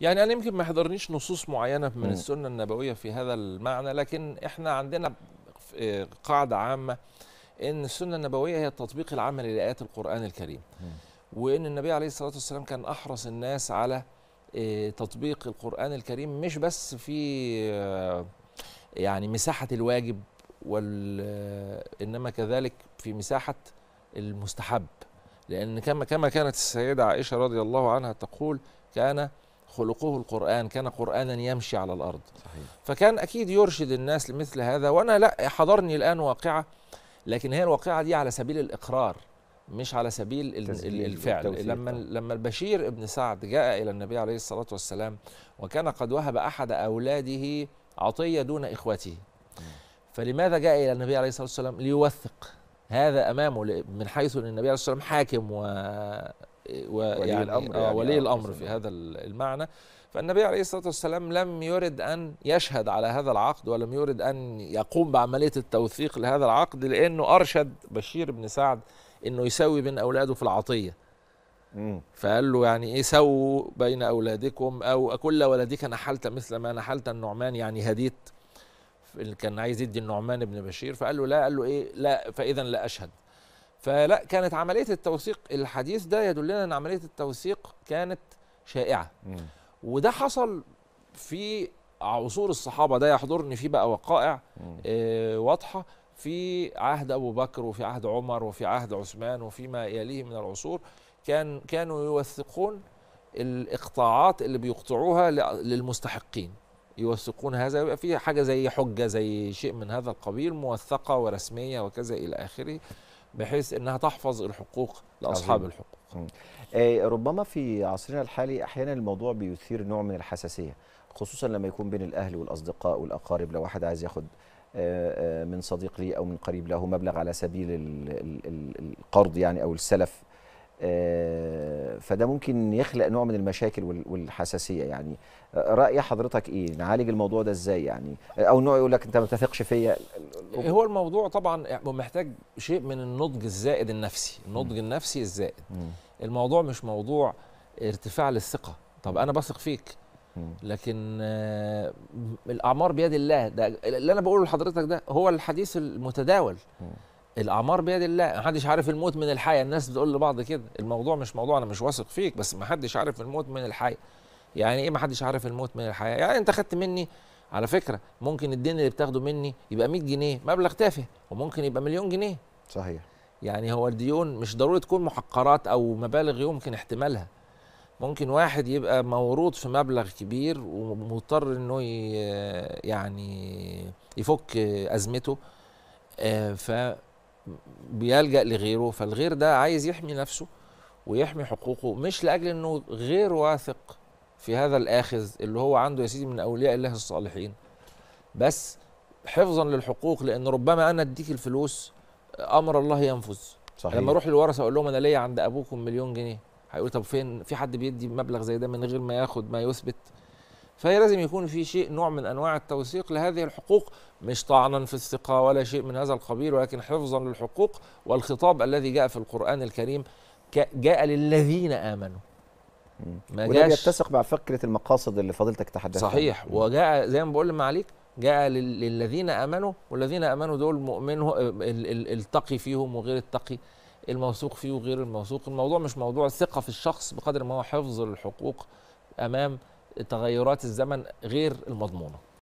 يعني انا يمكن ما يحضرنيش نصوص معينه من السنه النبويه في هذا المعنى لكن احنا عندنا آه، قاعده عامه ان السنه النبويه هي التطبيق العملي لايات القران الكريم وان النبي عليه الصلاه والسلام كان احرص الناس على آه، تطبيق القران الكريم مش بس في آه، يعني مساحه الواجب وال انما كذلك في مساحه المستحب لان كما كما كانت السيده عائشه رضي الله عنها تقول كان خلقه القرآن كان قرآنا يمشي على الأرض صحيح. فكان أكيد يرشد الناس لمثل هذا وأنا لا حضرني الآن واقعة لكن هي الواقعة دي على سبيل الإقرار مش على سبيل الفعل لما لما البشير ابن سعد جاء الى النبي عليه الصلاه والسلام وكان قد وهب احد اولاده عطيه دون اخوته فلماذا جاء الى النبي عليه الصلاه والسلام ليوثق هذا امامه من حيث ان النبي عليه الصلاه والسلام حاكم يعني الأمر آه يعني ولي الأمر في هذا المعنى فالنبي عليه الصلاة والسلام لم يرد أن يشهد على هذا العقد ولم يرد أن يقوم بعملية التوثيق لهذا العقد لأنه أرشد بشير بن سعد أنه يسوي بين أولاده في العطية فقال له يعني ايه سووا بين اولادكم او كل ولدك نحلت مثل ما نحلت النعمان يعني هديت كان عايز يدي النعمان بن بشير فقال له لا قال له ايه لا فاذا لا اشهد فلا كانت عمليه التوثيق الحديث ده يدلنا ان عمليه التوثيق كانت شائعه وده حصل في عصور الصحابه ده يحضرني فيه بقى وقائع آه واضحه في عهد ابو بكر وفي عهد عمر وفي عهد عثمان وفيما يليه من العصور كان كانوا يوثقون الاقطاعات اللي بيقطعوها للمستحقين يوثقون هذا يبقى فيه حاجه زي حجه زي شيء من هذا القبيل موثقه ورسميه وكذا الى اخره بحيث انها تحفظ الحقوق لاصحاب عزيز. الحقوق. آه، ربما في عصرنا الحالي احيانا الموضوع بيثير نوع من الحساسيه خصوصا لما يكون بين الاهل والاصدقاء والاقارب لو واحد عايز ياخد آه، آه، من صديق لي او من قريب له مبلغ على سبيل القرض يعني او السلف فده ممكن يخلق نوع من المشاكل والحساسيه يعني راي حضرتك ايه نعالج الموضوع ده ازاي يعني او نوع يقول لك انت ما تثقش فيا يعني هو الموضوع طبعا يعني محتاج شيء من النضج الزائد النفسي النضج م. النفسي الزائد م. الموضوع مش موضوع ارتفاع للثقه طب انا بثق فيك لكن آه الاعمار بيد الله ده اللي انا بقوله لحضرتك ده هو الحديث المتداول الاعمار بيد الله محدش عارف الموت من الحياه الناس بتقول لبعض كده الموضوع مش موضوع انا مش واثق فيك بس محدش عارف الموت من الحياه يعني ايه محدش عارف الموت من الحياه يعني انت خدت مني على فكره ممكن الدين اللي بتاخده مني يبقى 100 جنيه مبلغ تافه وممكن يبقى مليون جنيه صحيح يعني هو الديون مش ضروري تكون محقرات او مبالغ يمكن احتمالها ممكن واحد يبقى مورود في مبلغ كبير ومضطر انه يعني يفك ازمته آه، فبيلجأ لغيره فالغير ده عايز يحمي نفسه ويحمي حقوقه مش لاجل انه غير واثق في هذا الآخذ اللي هو عنده يا سيدي من أولياء الله الصالحين بس حفظا للحقوق لأن ربما أنا أديك الفلوس أمر الله ينفذ صحيح. لما أروح للورثة أقول لهم أنا ليا عند أبوكم مليون جنيه هيقول طب فين في حد بيدي مبلغ زي ده من غير ما ياخد ما يثبت فهي لازم يكون في شيء نوع من انواع التوثيق لهذه الحقوق مش طعنا في الثقه ولا شيء من هذا القبيل ولكن حفظا للحقوق والخطاب الذي جاء في القران الكريم جاء للذين امنوا ما وده جاش بيتسق مع فكره المقاصد اللي فضيلتك تحدثت صحيح عنها. وجاء زي ما بقول معاليك جاء للذين امنوا والذين امنوا دول مؤمن آه، التقي فيهم وغير التقي الموثوق فيه وغير الموثوق الموضوع مش موضوع ثقه في الشخص بقدر ما هو حفظ الحقوق امام تغيرات الزمن غير المضمونه